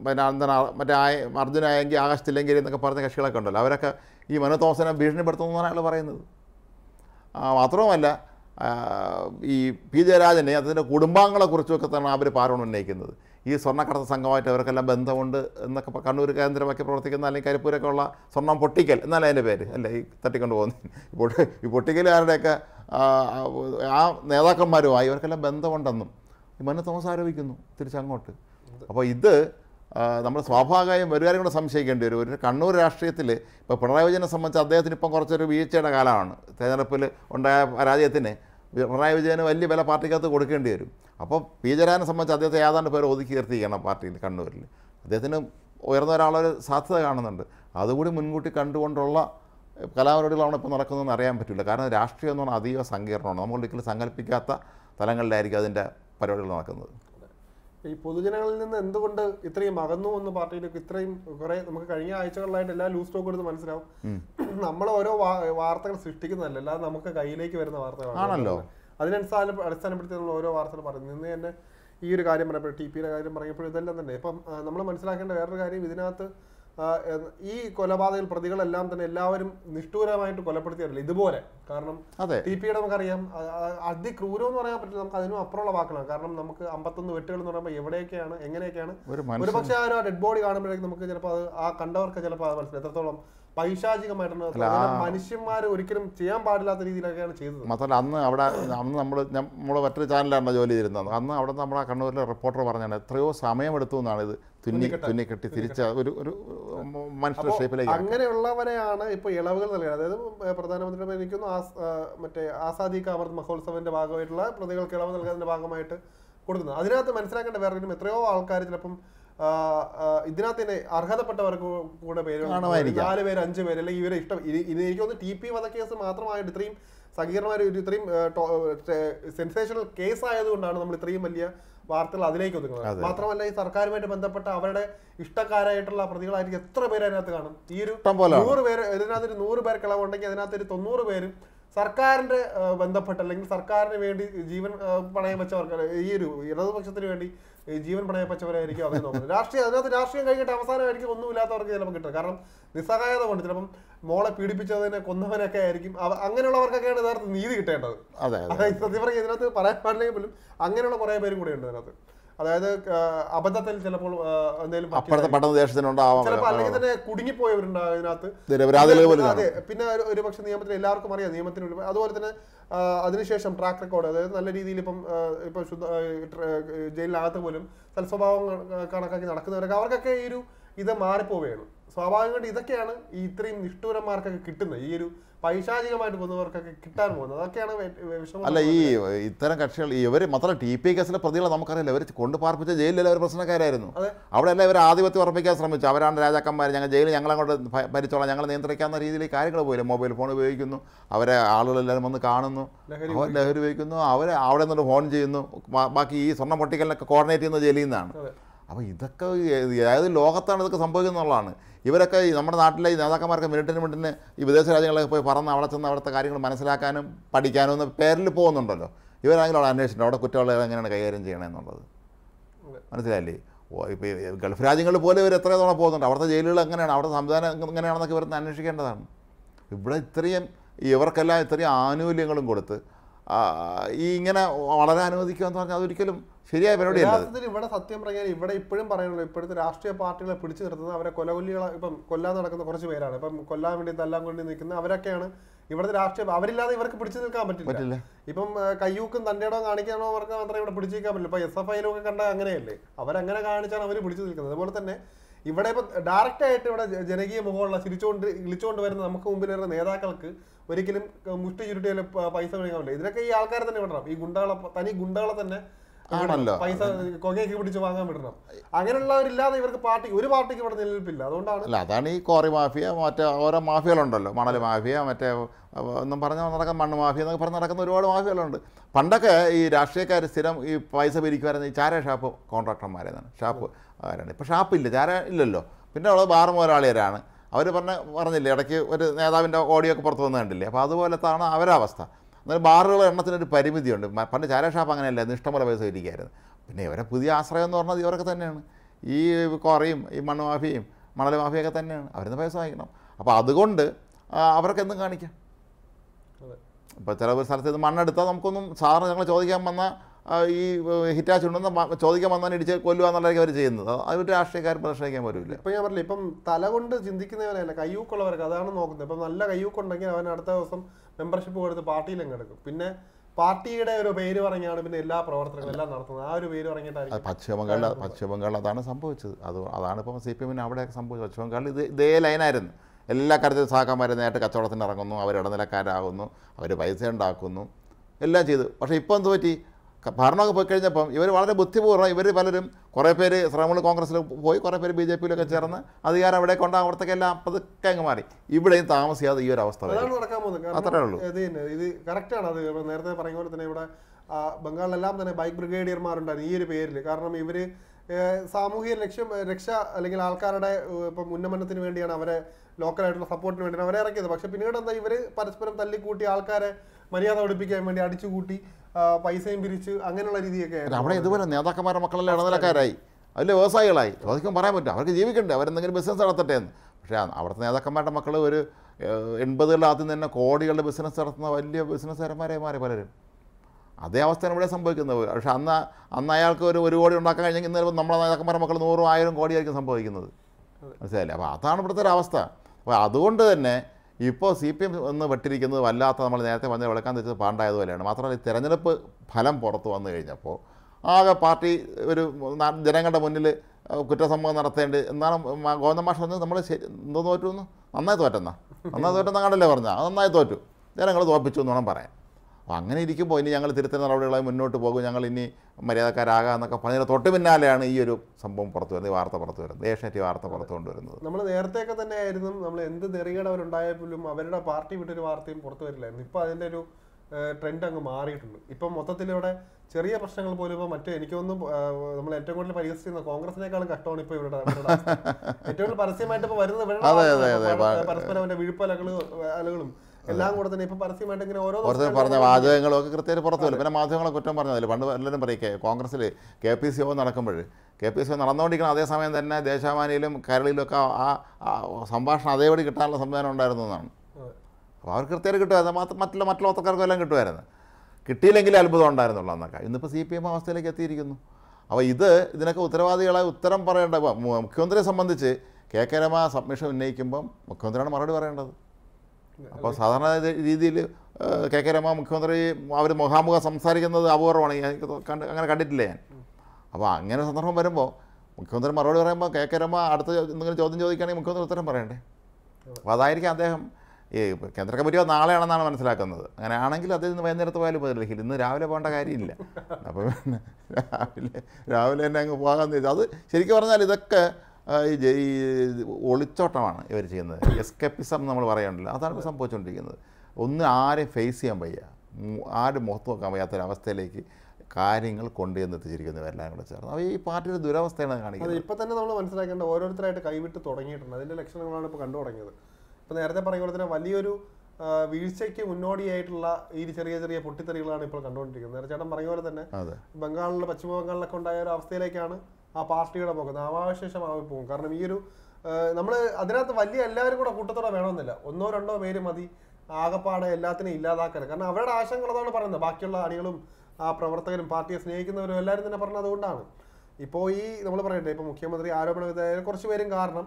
പിന്നെ എന്താണ് മറ്റേ ആയ അർജുനായെങ്കിൽ ആകാശത്തില്ലെങ്കിൽ എന്നൊക്കെ പറഞ്ഞ കക്ഷികളൊക്കെ ഉണ്ടല്ലോ അവരൊക്കെ ഈ മനു തോമസിനെ ഭീഷണിപ്പെടുത്തുന്നതാണ് അയാൾ പറയുന്നത് മാത്രവുമല്ല ഈ പി ജയരാജനെ അതിൻ്റെ കുടുംബാംഗങ്ങളെക്കുറിച്ചൊക്കെ തന്നെ അവർ പാരോൺ ഉന്നയിക്കുന്നത് ഈ സ്വർണ്ണക്കടത്ത് സംഘമായിട്ട് അവർക്കെല്ലാം ബന്ധമുണ്ട് എന്നൊക്കെ കണ്ണൂർ കേന്ദ്രമൊക്കെ പ്രവർത്തിക്കുന്ന അല്ലെങ്കിൽ കരിപ്പൂരൊക്കെ ഉള്ള സ്വർണ്ണം പൊട്ടിക്കൽ എന്നാലും അതിൻ്റെ പേര് അല്ലേ ഈ തട്ടിക്കൊണ്ട് പോകുന്നത് ഈ പൊട്ടിക്കലുകാരുടെയൊക്കെ ആ നേതാക്കന്മാരുമായി ഇവർക്കെല്ലാം ബന്ധമുണ്ടെന്നും ഇമ്മനെ തോമസ് ആരോപിക്കുന്നു തിരിച്ചങ്ങോട്ട് അപ്പോൾ ഇത് നമ്മൾ സ്വാഭാവികമായും വരുകാരും കൂടെ സംശയിക്കേണ്ടി വരും ഒരു കണ്ണൂർ രാഷ്ട്രീയത്തിൽ ഇപ്പോൾ പിണറായി വിജയനെ സംബന്ധിച്ച് അദ്ദേഹത്തിന് ഇപ്പം കുറച്ചൊരു വീഴ്ചയുടെ കാലമാണ് തെരഞ്ഞെടുപ്പിൽ ഉണ്ടായ പരാജയത്തിന് പിണറായി വിജയന് വലിയ വില പാർട്ടിക്കകത്ത് കൊടുക്കേണ്ടി വരും അപ്പോൾ പി ജയരാജനെ സംബന്ധിച്ച് അദ്ദേഹത്തെ ഏതാണ്ട് പേര് ഒതുക്കി നിർത്തിയിരിക്കണം പാർട്ടിയിൽ കണ്ണൂരിൽ അദ്ദേഹത്തിന് ഉയർന്ന ഒരാളൊരു സാധ്യത കാണുന്നുണ്ട് അതുകൂടി മുൻകൂട്ടി കണ്ടുകൊണ്ടുള്ള കലാപരിപാടികളാണ് ഇപ്പോൾ നടക്കുന്നതെന്ന് അറിയാൻ പറ്റില്ല കാരണം രാഷ്ട്രീയം എന്ന് പറഞ്ഞാൽ അതീവ സങ്കീർണമാണ് നമ്മൾ ഒരിക്കലും സങ്കല്പിക്കാത്ത തലങ്ങളിലായിരിക്കും അതിൻ്റെ പരിപാടികൾ നടക്കുന്നത് ഈ പൊതുജനങ്ങളിൽ നിന്ന് എന്തുകൊണ്ട് ഇത്രയും അകന്നു എന്ന് പാർട്ടിയിലേക്ക് ഇത്രയും കുറെ നമുക്ക് കഴിഞ്ഞ ആഴ്ചകളിലായിട്ട് എല്ലാ ലൂസ് ടോക്ക് എടുത്ത് മനസ്സിലാവും നമ്മൾ ഓരോ വാർത്തകൾ സൃഷ്ടിക്കുന്നതല്ല അല്ലാതെ നമുക്ക് കയ്യിലേക്ക് വരുന്ന വാർത്തകളാണല്ലോ അതിനനുസരിച്ച് അടിസ്ഥാനപ്പെടുത്തി നമ്മൾ ഓരോ വാർത്തകൾ പറയുന്നു ഇന്ന് തന്നെ ഈ ഒരു കാര്യം പറയുമ്പോൾ ടി പിയുടെ കാര്യം പറയുമ്പോൾ ഇതെല്ലാം തന്നെ ഇപ്പം നമ്മൾ മനസ്സിലാക്കേണ്ട വേറൊരു കാര്യം ഇതിനകത്ത് ഈ കൊലപാതകയിൽ പ്രതികളെല്ലാം തന്നെ എല്ലാവരും നിഷ്ഠൂരമായിട്ട് കൊലപ്പെടുത്തിയറില്ല ഇതുപോലെ കാരണം ടി പിയുടെ നമുക്കറിയാം അതിക്രൂരം എന്ന് പറയാൻ പറ്റില്ല നമുക്ക് അതിനും അപ്പുറമുള്ള വാക്കുകളാണ് കാരണം നമുക്ക് അമ്പത്തൊന്ന് വെട്ടുകൾ എന്ന് പറയുമ്പോൾ എവിടെയൊക്കെയാണ് എങ്ങനെയൊക്കെയാണ് ഒരു പക്ഷേ ആ ഒരു ഡെഡ് ബോഡി കാണുമ്പോഴേക്കും നമുക്ക് ചിലപ്പോൾ അത് ആ കണ്ടവർക്ക് ചിലപ്പോൾ അത് മനസ്സിലായി എത്രത്തോളം മനുഷ്യന്മാർ ഒരിക്കലും ചെയ്യാൻ പാടില്ലാത്ത രീതിയിലൊക്കെയാണ് ചെയ്തത് മാത്രമല്ല അന്ന് അവിടെ അന്ന് നമ്മൾ നമ്മൾ മറ്റൊരു ചാനലാണ് ജോലി ചെയ്തിരുന്നത് അന്ന് അവിടെ നമ്മുടെ കണ്ണൂരിലെ റിപ്പോർട്ടർ പറഞ്ഞാണ് എത്രയോ സമയമെടുത്തു എന്നാണ് ഇത് തുന്നി കെട്ടി തിരിച്ച ഒരു ഒരു മനുഷ്യ ഷേപ്പിലേക്ക് അങ്ങനെയുള്ളവരെയാണ് ഇപ്പൊ ഇളവുകൾ നൽകുന്നത് അതായത് പ്രധാനമന്ത്രി എനിക്കൊന്ന് മറ്റേ ആസാദി കാമർത്ത് മഹോത്സവന്റെ ഭാഗമായിട്ടുള്ള പ്രതികൾക്ക് ഇളവ് നൽകുന്നതിന്റെ ഭാഗമായിട്ട് കൊടുക്കുന്നത് അതിനകത്ത് മനസ്സിലാക്കേണ്ട വേറെ എത്രയോ ആൾക്കാർ ചിലപ്പം ഇതിനകത്ത് തന്നെ അർഹതപ്പെട്ടവർക്ക് കൂടെ പേര് നാല് പേര് അഞ്ച് പേര് അല്ലെങ്കിൽ ഇവരെ ഇഷ്ടം എനിക്ക് തോന്നുന്നു ടി പി വധക്കേസ് മാത്രമായിട്ട് ഇത്രയും സങ്കീർണമായ ഒരു ഇത്രയും സെൻസേഷണൽ കേസ് ആയതുകൊണ്ടാണ് നമ്മൾ ഇത്രയും വലിയ വാർത്തകൾ അതിലേക്ക് ഒതുങ്ങുന്നത് മാത്രമല്ല ഈ സർക്കാരുമായിട്ട് ബന്ധപ്പെട്ട അവരുടെ ഇഷ്ടക്കാരായിട്ടുള്ള പ്രതികളായിരിക്കും എത്ര പേര് അതിനകത്ത് കാണും ഈ ഒരു നൂറ് പേര് ഇതിനകത്ത് ഒരു നൂറ് പേർ കിളവുണ്ടെങ്കിൽ അതിനകത്ത് ഒരു തൊണ്ണൂറ് പേരും സർക്കാരിന്റെ ബന്ധപ്പെട്ട് അല്ലെങ്കിൽ സർക്കാരിന് വേണ്ടി ജീവൻ പണയം വെച്ചവർക്ക് ഈ ഒരു ഇടതുപക്ഷത്തിന് വേണ്ടി ജീവൻ പണയം വെച്ചവരായിരിക്കും അവർ നോക്കുന്നത് രാഷ്ട്രീയം അതിനകത്ത് രാഷ്ട്രീയം കഴിഞ്ഞിട്ട് അവസാനമായിരിക്കും ഒന്നുമില്ലാത്തവർക്ക് ചിലപ്പോൾ കിട്ടും കാരണം നിസ്സഹായത കൊണ്ട് ചിലപ്പം മോളെ പീഡിപ്പിച്ചതിനെ കൊന്നവനൊക്കെ ആയിരിക്കും അങ്ങനെയുള്ളവർക്കൊക്കെയാണ് യഥാർത്ഥ നീതി കിട്ടേണ്ടത് സത്യം പറഞ്ഞാൽ ഇതിനകത്ത് പറയാൻ പാടില്ലെങ്കിൽ പോലും അങ്ങനെയുള്ള കുറേ പേരും കൂടെ ഉണ്ട് ഇതിനകത്ത് അതായത് അബദ്ധത്തിൽ ചിലപ്പോൾ എന്തെങ്കിലും അപ്പുറത്തെ ചിലപ്പോൾ അല്ലെങ്കിൽ തന്നെ കുടുങ്ങിപ്പോയവരുണ്ടാവും ഇതിനകത്ത് അതെ പിന്നെ ഒരു പക്ഷെ നിയമത്തിൽ എല്ലാവർക്കും അറിയാം നിയമത്തിന് അതുപോലെ തന്നെ അതിനുശേഷം ട്രാക്ക് റെക്കോർഡ് അതായത് നല്ല രീതിയിൽ ഇപ്പം ഇപ്പൊ ശുദ്ധ ജയിലിനകത്ത് പോലും സൽസ്വഭാവം കണക്കാക്കി നടക്കുന്നവരൊക്കെ അവർക്കൊക്കെ ഈ ഒരു ഇത് മാറിപ്പോവുകയാണ് സ്വാഭാവികമായിട്ട് ഇതൊക്കെയാണ് ഈ ഇത്രയും നിഷ്ഠൂരന്മാർക്കൊക്കെ കിട്ടുന്നത് ഈ ഒരു പൈശാചികമായിട്ട് പോകുന്നവർക്കൊക്കെ കിട്ടാൻ പോകുന്നത് അതൊക്കെയാണ് വിഷമം അല്ല ഈ ഇത്തരം കക്ഷികൾ ഇവർ മാത്രം ടി പി കേസിലെ പ്രതികളെ നമുക്കറിയില്ല ഇവർ കൊണ്ട് പാർപ്പിച്ച ജയിലിൽ അവർ പ്രശ്നക്കാരായിരുന്നു അവിടെ അല്ല ഇവർ ആധിപത്യം ഉറപ്പിക്കാൻ ശ്രമിച്ചു അവരാണ് രാജാക്കന്മാർ ഞങ്ങൾ ജയിലിൽ ഞങ്ങളങ്ങോട്ട് ഭരിച്ചോളാം ഞങ്ങൾ നിയന്ത്രിക്കാവുന്ന രീതിയിൽ കാര്യങ്ങൾ പോയില്ല മൊബൈൽ ഫോൺ ഉപയോഗിക്കുന്നു അവരെ ആളുകളെല്ലാവരും വന്ന് കാണുന്നു ലഹരി ഉപയോഗിക്കുന്നു അവർ അവിടെ നിന്നോട് ഫോൺ ചെയ്യുന്നു ബാക്കി ഈ സ്വർണ്ണ പൊട്ടിക്കലിനൊക്കെ കോർഡിനേറ്റ് ചെയ്യുന്ന ജയിലിൽ നിന്നാണ് അപ്പോൾ ഇതൊക്കെ ഏത് ലോകത്താണ് ഇതൊക്കെ സംഭവിക്കുന്നതാണ് ഇവരൊക്കെ നമ്മുടെ നാട്ടിലെ ഈ നേതാക്കന്മാർക്ക് മിനിറ്റിന് മിനിറ്റിന് ഈ വിദേശ രാജ്യങ്ങളൊക്കെ പോയി പറന്ന് അവിടെ ചെന്ന് അവിടുത്തെ കാര്യങ്ങൾ മനസ്സിലാക്കാനും പഠിക്കാനും എന്ന പേരിൽ പോകുന്നുണ്ടല്ലോ ഇവരാണെങ്കിലും അവിടെ അന്വേഷിച്ചു അവിടെ കുറ്റവാളികൾ എങ്ങനെയാണ് കൈകാര്യം ചെയ്യണമെന്നുള്ളത് മനസ്സിലായില്ലേ ഇപ്പോൾ ഗൾഫ് രാജ്യങ്ങളിൽ പോലും ഇവർ എത്ര തവണ പോകുന്നുണ്ട് അവിടുത്തെ ജയിലുകൾ എങ്ങനെയാണ് അവിടുത്തെ സംവിധാനം എങ്ങനെയാണെന്നൊക്കെ ഇവർ അന്വേഷിക്കേണ്ടതാണ് ഇവിടെ ഇത്രയും ഇവർക്കെല്ലാം ഇത്രയും ആനുകൂല്യങ്ങളും കൊടുത്ത് ഈ ഇങ്ങനെ വളരെ അനുവദിക്കുക എന്ന് പറഞ്ഞാൽ അതൊരിക്കലും ശരിയായ പരിപാടിയല്ല ഇവിടെ സത്യം പറഞ്ഞാൽ ഇവിടെ ഇപ്പോഴും പറയാനുള്ളൂ ഇപ്പോഴത്തെ രാഷ്ട്രീയ പാർട്ടികളെ പിടിച്ചു നിർത്തുന്നത് അവരെ കൊലകൊല്ലികളെ ഇപ്പം കൊല്ലാൻ നടക്കുന്ന കുറച്ച് പേരാണ് ഇപ്പം കൊല്ലാൻ വേണ്ടി തല്ലാൻ വേണ്ടി നിൽക്കുന്ന അവരൊക്കെയാണ് ഇവിടുത്തെ രാഷ്ട്രീയം അവരില്ലാതെ ഇവർക്ക് പിടിച്ചു നിൽക്കാൻ പറ്റില്ല ഇപ്പം കയ്യൂക്കും തന്റെടോ കാണിക്കാനോ അവർക്ക് മാത്രമേ ഇവിടെ പിടിച്ചു നിൽക്കാൻ പറ്റില്ല ഇപ്പൊ എസ് എഫ് ഐയിലൊക്കെ കണ്ട അങ്ങനെയല്ലേ അവരങ്ങനെ കാണിച്ചാണ് അവർ പിടിച്ചു നിൽക്കുന്നത് അതുപോലെ തന്നെ ഇവിടെ ഇപ്പൊ ഡയറക്റ്റ് ആയിട്ട് ഇവിടെ ജനകീയ മുഖമുള്ള ചിരിച്ചുകൊണ്ട് വിളിച്ചുകൊണ്ട് വരുന്ന നമുക്ക് മുമ്പിൽ വരുന്ന നേതാക്കൾക്ക് ഒരിക്കലും മുഷ്ടി ചുരുട്ടിയാലും പൈസ മേടിക്കാൻ പറ്റില്ല ഇതിനൊക്കെ ഈ ആൾക്കാരെ തന്നെ വിടണം ഈ ഗുണ്ടകളെ തനി ഗുണ്ടകളെ തന്നെ പൈസ പിടിച്ച് വാങ്ങാൻ വിടണം അങ്ങനെയുള്ളവരില്ലാതെ ഇവർക്ക് പാർട്ടി ഒരു പാർട്ടിക്ക് ഇവിടെ നിലനിൽപ്പില്ല അതുകൊണ്ടാണ് അല്ല അതാണ് ഈ കോറി മാഫിയ മറ്റേ ഓരോ മാഫിയകളുണ്ടല്ലോ മണൽ മാഫിയ മറ്റേ ഒന്നും പറഞ്ഞ നടക്കുന്ന മണ്ണ് മാഫിയ എന്നൊക്കെ പറഞ്ഞ് നടക്കുന്ന ഒരുപാട് മാഫിയകളുണ്ട് പണ്ടൊക്കെ ഈ രാഷ്ട്രീയക്കാർ സ്ഥിരം ഈ പൈസ പിരിക്കുമായിരുന്നു ഈ ചാര ഷാപ്പ് കോൺട്രാക്ടർമാരെന്നാണ് ഷാപ്പ് ആരാണ് ഷാപ്പ് ഇല്ല ചാര ഇല്ലല്ലോ പിന്നെ ഉള്ളത് ബാറും മുതലാളിയരാണ് അവർ പറഞ്ഞ പറഞ്ഞില്ലേ ഇടയ്ക്ക് ഒരു നേതാവിൻ്റെ ഓഡിയോ ഒക്കെ പുറത്ത് വന്നു കണ്ടില്ലേ അപ്പോൾ അതുപോലത്താണ് അവരുടെ അവസ്ഥ എന്നാൽ ബാറുകളുടെ എണ്ണത്തിനൊരു പരിമിതിയുണ്ട് പണ്ട് ചാരഷാപ്പ് അങ്ങനെയല്ലായിരുന്നു ഇഷ്ടംപോലെ പൈസ ഇരിക്കുകയായിരുന്നു പിന്നെ ഇവരെ പുതിയ ആശ്രയം എന്ന് പറഞ്ഞത് ഇവരൊക്കെ തന്നെയാണ് ഈ കോറയും ഈ മണ്ണ് മാഫിയും മണൽ മാഫിയൊക്കെ തന്നെയാണ് അവരിന്ന് പൈസ വാങ്ങിക്കണം അപ്പോൾ അതുകൊണ്ട് അവർക്ക് എന്തും കാണിക്കാം ഇപ്പോൾ ചില ഒരു സ്ഥലത്ത് ഇത് മണ്ണെടുത്താൽ നമുക്കൊന്നും സാധാരണ ഞങ്ങൾ ചോദിക്കാൻ വന്ന ഈ ഹിറ്റാച്ച് ഉണ്ടെന്ന് ചോദിക്കാൻ വന്നാൽ ഇടിച്ച് കൊല്ലുക എന്നുള്ളതായിരിക്കും അവർ ചെയ്യുന്നത് അതൊരു രാഷ്ട്രീയക്കാർ പ്രദർശിക്കാൻ പറ്റില്ല ഇപ്പം ഞാൻ പറഞ്ഞില്ല ഇപ്പം തല കൊണ്ട് ചിന്തിക്കുന്നവരല്ല കയ്യൂക്കുള്ളവർക്ക് അതാണ് നോക്കുന്നത് ഇപ്പം നല്ല കയ്യൂക്കുണ്ടെങ്കിൽ അവൻ അടുത്ത ദിവസം മെമ്പർഷിപ്പ് കൊടുത്ത് പാർട്ടിയിലും കിടക്കും പിന്നെ പാർട്ടിയുടെ ഒരു പേര് പറഞ്ഞാണ് പിന്നെ എല്ലാ പ്രവർത്തനങ്ങളും എല്ലാം നടത്തുന്നത് ആ ഒരു പേര് പറഞ്ഞിട്ടാണ് പശ്ചിമബംഗാളിൽ പശ്ചിമബംഗാളിൽ അതാണ് സംഭവിച്ചത് അത് അതാണ് ഇപ്പം സി പി എമ്മിന് അവിടെ സംഭവിച്ചത് പശ്ചിമബംഗാളിൽ ഇത് ഇതേ ലൈനായിരുന്നു എല്ലാ കാര്യത്തിലും സാക്കാന്മാരെ നേരിട്ട് കച്ചവടത്തിന് ഇറങ്ങുന്നു അവർ ഇടനിലക്കാരാകുന്നു അവർ പൈസ ഉണ്ടാക്കുന്നു എല്ലാം ചെയ്തു പക്ഷേ ഇപ്പോൾ എന്ത് പറ്റി ഭരണമൊക്കെ പോയി കഴിഞ്ഞപ്പം ഇവർ വളരെ ബുദ്ധിപൂർവ്വം ഇവർ പലരും കുറേ പേര് തൃണമൂൽ കോൺഗ്രസ്സിൽ പോയി കുറേ പേര് ബി ജെ പിയിലൊക്കെ ചേർന്ന് അധികാരം അവിടെ കൊണ്ട് അവിടത്തേക്കെല്ലാം പതുക്കെ അങ്ങ് മാറി ഇവിടെയും താമസിയാതെ ഈ ഒരു അവസ്ഥ അത്രേ ഉള്ളൂ ഇത് കറക്റ്റാണ് അത് നേരത്തെ പറഞ്ഞ പോലെ തന്നെ ഇവിടെ ബംഗാളിലെല്ലാം തന്നെ ബൈക്ക് ബ്രിഗേഡിയർമാരുണ്ടായിരുന്നു ഈ ഒരു പേരിൽ കാരണം ഇവർ സാമൂഹിക ലക്ഷ്യം രക്ഷ അല്ലെങ്കിൽ ആൾക്കാരുടെ ഇപ്പം ഉന്നമനത്തിന് വേണ്ടിയാണ് അവരെ ലോക്കലായിട്ടുള്ള സപ്പോർട്ടിന് വേണ്ടിയാണ് അവരെ ഇറക്കിയത് പക്ഷെ പിന്നീട് എന്താ ഇവർ പരസ്പരം തല്ലിക്കൂട്ടി ആൾക്കാരെ മര്യാദ പഠിപ്പിക്കാൻ വേണ്ടി അടിച്ചുകൂട്ടി പൈസയും പിരിച്ച് അങ്ങനെയുള്ള രീതിയൊക്കെ അവിടെ ഇതുപോലെ നേതാക്കന്മാരുടെ മക്കളെല്ലാം ഇടനിലക്കാരായി അതിൽ വ്യവസായികളായി അധികം പറയാൻ പറ്റും അവർക്ക് ജീവിക്കണ്ടേ അവരെന്തെങ്കിലും ബിസിനസ് നടത്തട്ടെ എന്ന് പക്ഷേ അവിടുത്തെ നേതാക്കന്മാരുടെ മക്കൾ ഒരു എൺപതുകളിൽ ആദ്യം തന്നെ കോടികളുടെ ബിസിനസ് നടത്തുന്ന വലിയ ബിസിനസ്സുകാരന്മാരെ മാറി പലരും അതേ അവസ്ഥയാണ് ഇവിടെ സംഭവിക്കുന്നത് പക്ഷെ അന്ന് അന്ന് അയാൾക്ക് ഒരു ഒരു കോടി ഉണ്ടാക്കാൻ കഴിഞ്ഞെങ്കിൽ ഇന്നലെ നമ്മളെ നേതാക്കന്മാരുടെ മക്കൾ നൂറും ആയിരം കോടിയായിരിക്കും സംഭവിക്കുന്നത് മനസ്സിലായില്ലേ അപ്പോൾ അതാണ് ഇവിടുത്തെ ഒരു അവസ്ഥ അപ്പോൾ അതുകൊണ്ട് തന്നെ ഇപ്പോൾ സി പി എം ഒന്ന് വെട്ടിരിക്കുന്നത് വല്ലാത്ത നമ്മൾ നേരത്തെ പറഞ്ഞ വിളക്കാൻ തെറ്റത് പാണ്ടായത് പോലെയാണ് മാത്രമല്ല തിരഞ്ഞെടുപ്പ് ഫലം പുറത്തു വന്നു കഴിഞ്ഞപ്പോൾ ആകെ പാർട്ടി ഒരു ജനങ്ങളുടെ മുന്നിൽ കുറ്റസംഭവം നടത്തേണ്ടത് എന്നാണ് ഗോവിന്ദൻ മാഷ് പറഞ്ഞത് നമ്മൾ ശരി എന്തോ തോറ്റു നന്നായി തോറ്റെന്നാ നന്നായി തോറ്റെന്നാ കണ്ടല്ലേ പറഞ്ഞാൽ അത് നന്നായി തോറ്റു ജനങ്ങൾ തോപ്പിച്ചു എന്ന് വേണം പറയാം അപ്പോൾ അങ്ങനെ ഇരിക്കുമ്പോൾ ഇനി ഞങ്ങൾ തിരുത്തൽ നടപടികളായി മുന്നോട്ട് പോകും ഞങ്ങൾ ഇനി മര്യാദക്കാരാകാം എന്നൊക്കെ പറഞ്ഞതിന് തൊട്ട് പിന്നാലെയാണ് ഈ ഒരു സംഭവം പുറത്തു വരുന്നത് വാർത്ത പുറത്തു വരുന്നത് ഏഷ്യനെറ്റ് വാർത്ത പുറത്തു കൊണ്ടുവരുന്നത് നമ്മൾ നേരത്തെയൊക്കെ തന്നെ ആയിരുന്നു നമ്മൾ എന്ത് നെറികേട് അവരുണ്ടായാൽ പോലും അവരുടെ പാർട്ടി വിട്ടൊരു വാർത്തയും പുറത്തു വരില്ലായിരുന്നു ഇപ്പോൾ അതിൻ്റെ ഒരു ട്രെൻഡ് അങ്ങ് മാറിയിട്ടുണ്ട് ഇപ്പം മൊത്തത്തിലൂടെ ചെറിയ പ്രശ്നങ്ങൾ പോലും ഇപ്പോൾ മറ്റേ എനിക്കൊന്നും നമ്മൾ ഏറ്റവും കൂടുതൽ പരിഹസിക്കുന്ന കോൺഗ്രസിനേക്കാളും കഷ്ടമാണ് ഇപ്പോൾ ഇവരുടെ ഏറ്റവും കൂടുതൽ പരസ്യമായിട്ട് ഇപ്പോൾ വരുന്നത് പരസ്പരം അവരുടെ വിഴുപ്പലകൾ അലകളും എല്ലാം കൂടെ തന്നെ ഇപ്പൊ പരസ്യമായിട്ട് ഇങ്ങനെ ഓരോ പറഞ്ഞ വാചകങ്ങളൊക്കെ കൃത്യമായിട്ട് പുറത്തു വരും പിന്നെ മാധ്യമങ്ങളെ കുറ്റം പറഞ്ഞതല്ലേ പണ്ട് എല്ലാവരും പറയിക്കേ കോൺഗ്രസ്സിൽ കെ പി സി ഒ നടക്കുമ്പോൾ കെ പി സി ഒ നടന്നുകൊണ്ടിരിക്കുന്ന അതേസമയം തന്നെ ദേശാമാനിയിലും ഒക്കെ ആ സംഭാഷണം അതേപടി കിട്ടാനുള്ള സംവിധാനം ഉണ്ടായിരുന്നു എന്നാണ് അപ്പോൾ അവർ കൃത്യമായിട്ട് കിട്ടുമായിരുന്നു മാത്രം മറ്റുള്ള മറ്റുള്ള പത്രക്കാർക്കും എല്ലാം കിട്ടുമായിരുന്നു കിട്ടിയില്ലെങ്കിൽ അത്ഭുതം ഉണ്ടായിരുന്നുള്ളൂ അന്നൊക്കെ ഇന്നിപ്പോൾ സി പി എം അവസ്ഥയിലേക്ക് എത്തിയിരിക്കുന്നു അപ്പോൾ ഇത് ഇതിനൊക്കെ ഉത്തരവാദികളായി ഉത്തരം പറയേണ്ട മുഖ്യമന്ത്രിയെ സംബന്ധിച്ച് കെ കെ രമ സബ്മിഷൻ ഉന്നയിക്കുമ്പം മുഖ്യമന്ത്രിയാണ് മറുപടി പറയേണ്ടത് അപ്പോൾ സാധാരണ രീതിയിൽ കെ കെ രമ മുഖ്യമന്ത്രി അവർ മുഖാമുഖം സംസാരിക്കുന്നത് അപൂർവമാണ് ഞാൻ കണ്ട് അങ്ങനെ കണ്ടിട്ടില്ല ഞാൻ അപ്പോൾ അങ്ങനെ സന്ദർഭം വരുമ്പോൾ മുഖ്യമന്ത്രി മറുപടി പറയുമ്പോൾ കെ കെ രമ അടുത്ത എന്തെങ്കിലും ചോദ്യം ചോദിക്കുകയാണെങ്കിൽ മുഖ്യമന്ത്രി ഉത്തരം പറയണ്ടേ അപ്പോൾ അതായിരിക്കും അദ്ദേഹം ഈ കേന്ദ്ര കമ്മിറ്റി നാളെയാണെന്നാണ് മനസ്സിലാക്കുന്നത് അങ്ങനെയാണെങ്കിൽ അദ്ദേഹം ഇന്ന് വൈകുന്നേരത്ത് പോയാലും ഡൽഹിയിൽ ഇന്ന് രാവിലെ പോകേണ്ട കാര്യമില്ല അപ്പോൾ രാവിലെ രാവിലെ തന്നെ അങ്ങ് പോകാമെന്ന് ചോദിച്ചു അത് ശരിക്കും പറഞ്ഞാൽ ഇതൊക്കെ ഈ ഒളിച്ചോട്ടമാണ് ഇവർ ചെയ്യുന്നത് എസ്കെപ്പിസം നമ്മൾ പറയാനുണ്ടല്ലോ അതാണ് ഇപ്പോൾ സംഭവിച്ചുകൊണ്ടിരിക്കുന്നത് ഒന്ന് ആരെയും ഫേസ് ചെയ്യാൻ വയ്യ ആരും മുഖത്ത് നോക്കാൻ വയ്യാത്തൊരവസ്ഥയിലേക്ക് കാര്യങ്ങൾ കൊണ്ടുചെന്ന് എല്ലാം കൂടെ ചേർന്ന് അപ്പോൾ ഈ പാർട്ടിയുടെ ദുരവസ്ഥയാണ് കാണിക്കുന്നത് ഇപ്പോൾ തന്നെ നമ്മൾ മനസ്സിലാക്കേണ്ട ഓരോരുത്തരായിട്ട് കൈവിട്ട് തുടങ്ങിയിട്ടുണ്ട് അതിൻ്റെ ലക്ഷണങ്ങളാണ് ഇപ്പോൾ കണ്ടു തുടങ്ങിയത് ഇപ്പോൾ നേരത്തെ പറഞ്ഞ പോലെ തന്നെ വലിയൊരു വീഴ്ചയ്ക്ക് മുന്നോടിയായിട്ടുള്ള ഈ ചെറിയ ചെറിയ പൊട്ടിത്തെറികളാണ് ഇപ്പോൾ കണ്ടുകൊണ്ടിരിക്കുന്നത് ചേട്ടൻ പറഞ്ഞ പോലെ തന്നെ ബംഗാളിൽ പശ്ചിമ ബംഗാളിലൊക്കെ ഉണ്ടായ ഒരു അവസ്ഥയിലേക്കാണ് ആ പാർട്ടിയുടെ പോക്ക് നാമാവശേഷമാവി പോകും കാരണം ഈ ഒരു നമ്മൾ അതിനകത്ത് വലിയ എല്ലാവരും കൂടെ കൂട്ടത്തോടെ വേണമെന്നില്ല ഒന്നോ രണ്ടോ പേര് മതി ആകപ്പാടെ എല്ലാത്തിനും ഇല്ലാതാക്കരുത് കാരണം അവരുടെ ആശങ്കകൾ അതാണ് പറയുന്നത് ബാക്കിയുള്ള അണികളും ആ പ്രവർത്തകരും പാർട്ടിയെ സ്നേഹിക്കുന്നവരും എല്ലാവരും തന്നെ പറഞ്ഞത് അതുകൊണ്ടാണ് ഇപ്പോൾ ഈ നമ്മൾ പറയട്ടെ ഇപ്പോൾ മുഖ്യമന്ത്രി ആരോപണ വിധേയർ കുറച്ച് പേരും കാരണം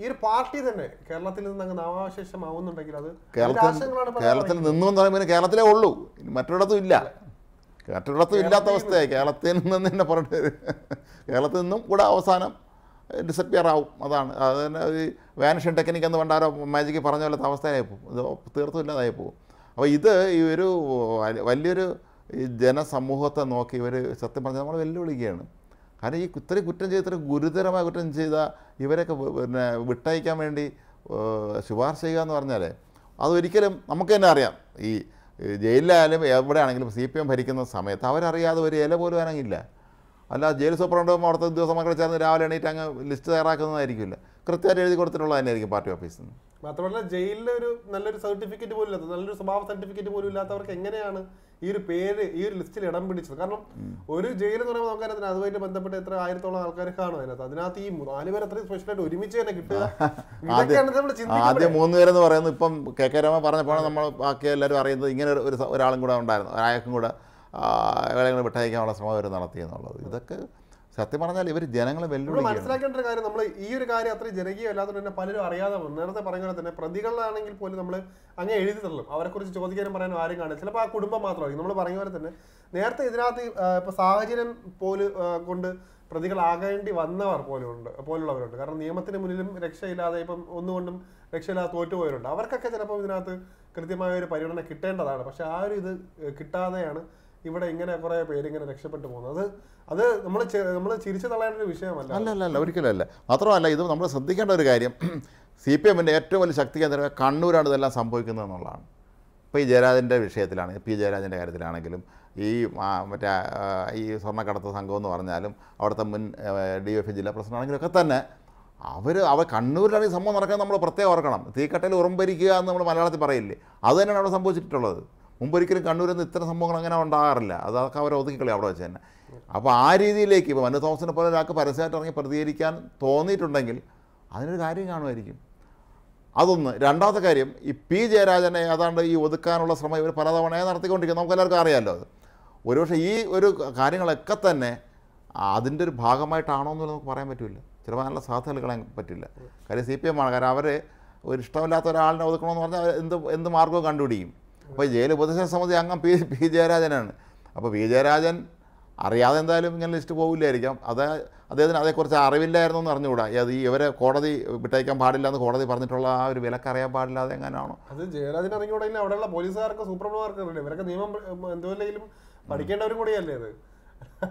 ഈ ഒരു പാർട്ടി തന്നെ കേരളത്തിൽ നിന്ന് അങ്ങ് നാമാവശേഷമാവുന്നുണ്ടെങ്കിൽ അത് കേരളത്തിൽ നിന്നു പറയുമ്പോൾ കേരളത്തിലേ ഉള്ളൂ മറ്റൊരിടത്തും ഇല്ല കേട്ടിടത്തും ഇല്ലാത്ത അവസ്ഥയായി കേരളത്തിൽ നിന്ന് തന്നെ പറഞ്ഞത് കേരളത്തിൽ നിന്നും കൂടെ അവസാനം ഡിസപ്പിയർ ആവും അതാണ് അത് തന്നെ ഈ വാനിഷൻ ടെക്നിക് എന്ന് പണ്ടാരോ മാജിക്ക് പറഞ്ഞ പോലത്തെ അവസ്ഥയായി പോകും ഇത് തീർത്തും ഇല്ലാതായി പോകും അപ്പോൾ ഇത് ഈ ഒരു വലിയൊരു ജനസമൂഹത്തെ നോക്കി ഇവർ സത്യം പറഞ്ഞാൽ നമ്മൾ വെല്ലുവിളിക്കുകയാണ് കാരണം ഈ ഇത്രയും കുറ്റം ചെയ്ത് ഇത്രയും ഗുരുതരമായ കുറ്റം ചെയ്ത ഇവരൊക്കെ പിന്നെ വിട്ടയക്കാൻ വേണ്ടി ശുപാർശ ചെയ്യുക എന്ന് പറഞ്ഞാൽ അതൊരിക്കലും നമുക്ക് തന്നെ അറിയാം ഈ ജയിലിലായാലും എവിടെയാണെങ്കിലും സി പി എം ഭരിക്കുന്ന സമയത്ത് അവരറിയാതെ ഒരു ഇല പോലും അനങ്ങില്ല അല്ല ജയിൽ സൂപ്രണ്ടും അവിടുത്തെ ഉദ്യോഗസ്ഥന്മാർ ചേർന്ന് രാവിലെ എണീറ്റ് അങ്ങ് ലിസ്റ്റ് തയ്യാറാക്കുന്നതായിരിക്കില്ല കൃത്യമായിട്ട് എഴുതി കൊടുത്തിട്ടുള്ളത് പാർട്ടി ഓഫീസിൽ നിന്ന് മാത്രമല്ല ജയിലിലെ ഒരു നല്ലൊരു സർട്ടിഫിക്കറ്റ് പോലും ഇല്ലാത്ത നല്ലൊരു സ്വഭാവ സർട്ടിഫിക്കറ്റ് പോലും ഇല്ലാത്തവർക്ക് എങ്ങനെയാണ് ഈ ഒരു പേര് ഈ ഒരു ലിസ്റ്റിൽ ഇടം പിടിച്ചത് കാരണം ഒരു ജയിൽ എന്ന് പറയുമ്പോൾ അതിനകത്ത് അതുമായിട്ട് ബന്ധപ്പെട്ട് എത്ര ആയിരത്തോളം ആൾക്കാർ കാണും അതിനകത്ത് അതിനകത്ത് ഈ നാലുപേർ അത്രയും സ്പെഷ്യലായിട്ട് ഒരുമിച്ച് തന്നെ കിട്ടുക ആദ്യം മൂന്ന് പേരെന്ന് പറയുന്നത് ഇപ്പം കെ കെ രാമ പറഞ്ഞപ്പോഴാണ് നമ്മൾ ബാക്കി എല്ലാവരും അറിയുന്നത് ഇങ്ങനെ ഒരു ഒരാളും കൂടെ ഉണ്ടായിരുന്നു ഒരാൾക്കും കൂടെ അയാളെ വിട്ടയക്കാനുള്ള ശ്രമം അവർ നടത്തി എന്നുള്ളത് ഇതൊക്കെ സത്യം പറഞ്ഞാൽ ഇവർ ജനങ്ങളെ വെല്ലുവിളി മനസ്സിലാക്കേണ്ട ഒരു കാര്യം നമ്മൾ ഈ ഒരു കാര്യം അത്ര ജനകീയമല്ലാത്തത് തന്നെ പലരും അറിയാതെ വന്നു നേരത്തെ പറഞ്ഞ പോലെ തന്നെ പ്രതികളാണെങ്കിൽ പോലും നമ്മൾ അങ്ങനെ എഴുതി തള്ളും അവരെക്കുറിച്ച് ചോദിക്കാനും പറയാനും ആരും കാണില്ല ചിലപ്പോൾ ആ കുടുംബം മാത്രമായിരിക്കും നമ്മൾ പറഞ്ഞ പോലെ തന്നെ നേരത്തെ ഇതിനകത്ത് ഇപ്പൊ സാഹചര്യം പോലും കൊണ്ട് പ്രതികളാകേണ്ടി വന്നവർ ഉണ്ട് പോലുള്ളവരുണ്ട് കാരണം നിയമത്തിന് മുന്നിലും രക്ഷയില്ലാതെ ഇപ്പം ഒന്നുകൊണ്ടും രക്ഷയില്ലാതെ തോറ്റുപോയവരുണ്ട് അവർക്കൊക്കെ ചിലപ്പോൾ ഇതിനകത്ത് കൃത്യമായ ഒരു പരിഗണന കിട്ടേണ്ടതാണ് പക്ഷെ ആ ഒരു ഇത് കിട്ടാതെയാണ് ഇവിടെ ഇങ്ങനെ കുറെ പേര് ഇങ്ങനെ രക്ഷപ്പെട്ടു പോകുന്നത് അത് നമ്മൾ നമ്മൾ ചിരിച്ചു തള്ളേണ്ട ഒരു വിഷയമല്ല അല്ല അല്ല അല്ല ഒരിക്കലല്ല മാത്രമല്ല ഇത് നമ്മൾ ശ്രദ്ധിക്കേണ്ട ഒരു കാര്യം സി പി എമ്മിൻ്റെ ഏറ്റവും വലിയ ശക്തി കേന്ദ്രം കണ്ണൂരാണ് ഇതെല്ലാം സംഭവിക്കുന്നത് എന്നുള്ളതാണ് ഇപ്പോൾ ഈ ജയരാജൻ്റെ വിഷയത്തിലാണ് പി ജയരാജൻ്റെ കാര്യത്തിലാണെങ്കിലും ഈ മറ്റേ ഈ സ്വർണ്ണക്കടത്ത് സംഘം എന്ന് പറഞ്ഞാലും അവിടുത്തെ മുൻ ഡി എഫ് ജില്ലാ ഒക്കെ തന്നെ അവർ അവർ കണ്ണൂരിലാണ് ഈ സംഭവം നടക്കുന്നത് നമ്മൾ പ്രത്യേകം ഓർക്കണം തീക്കട്ടയിൽ ഉറമ്പരിക്കുക എന്ന് നമ്മൾ മലയാളത്തിൽ പറയില്ലേ അത് തന്നെയാണ് അവിടെ സംഭവിച്ചിട്ടുള്ളത് മുമ്പൊരിക്കലും കണ്ണൂരിൽ നിന്ന് ഇത്തരം സംഭവങ്ങൾ അങ്ങനെ ഉണ്ടാകാറില്ല അതൊക്കെ അവർ ഒതുക്കിക്കളി അവിടെ വെച്ച് തന്നെ അപ്പോൾ ആ രീതിയിലേക്ക് ഇപ്പോൾ മനു തോമസിനെ പോലെ ഒരാൾക്ക് പരസ്യമായിട്ട് ഇറങ്ങി പ്രതികരിക്കാൻ തോന്നിയിട്ടുണ്ടെങ്കിൽ അതിനൊരു കാര്യം കാണുമായിരിക്കും അതൊന്ന് രണ്ടാമത്തെ കാര്യം ഈ പി ജയരാജനെ ഏതാണ്ട് ഈ ഒതുക്കാനുള്ള ശ്രമം ഇവർ പലതവണ നടത്തിക്കൊണ്ടിരിക്കുന്നത് നമുക്ക് എല്ലാവർക്കും അറിയാമല്ലോ അത് ഒരുപക്ഷെ ഈ ഒരു കാര്യങ്ങളൊക്കെ തന്നെ അതിൻ്റെ ഒരു ഭാഗമായിട്ടാണോ എന്നുള്ളത് നമുക്ക് പറയാൻ പറ്റില്ല ചിലപ്പോൾ നല്ല സാധ്യത കളയാൻ പറ്റില്ല കാര്യം സി പി എം ആണ് കാരണം അവർ ഒരു ഇഷ്ടമില്ലാത്ത ഒരാളിനെ ഒതുക്കണമെന്ന് പറഞ്ഞാൽ എന്ത് എന്ത് മാർഗവും കണ്ടുപിടിക്കും അപ്പോൾ ജയിൽ ഉപദേശക സമിതി അംഗം പി പി ജയരാജനാണ് അപ്പോൾ പി ജയരാജൻ അറിയാതെ എന്തായാലും ഇങ്ങനെ ലിസ്റ്റ് പോകില്ലായിരിക്കാം അത് അദ്ദേഹത്തിന് അതേക്കുറിച്ച് അറിവില്ലായിരുന്നു എന്ന് അറിഞ്ഞുകൂടാ അത് ഈ ഇവരെ കോടതി വിട്ടയക്കാൻ പാടില്ല എന്ന് കോടതി പറഞ്ഞിട്ടുള്ള ആ ഒരു വിലക്ക് അറിയാൻ പാടില്ലാതെ എങ്ങനെയാണോ അത് ജയരാജൻ അറിഞ്ഞുകൂടെങ്കിലും അവിടെയുള്ള പോലീസുകാർക്ക് സൂപ്രഭമാർക്ക് ഇവരൊക്കെ നിയമം എന്തുമല്ലെങ്കിലും പഠിക്കേണ്ടവരും കൂടിയല്ലേ അത്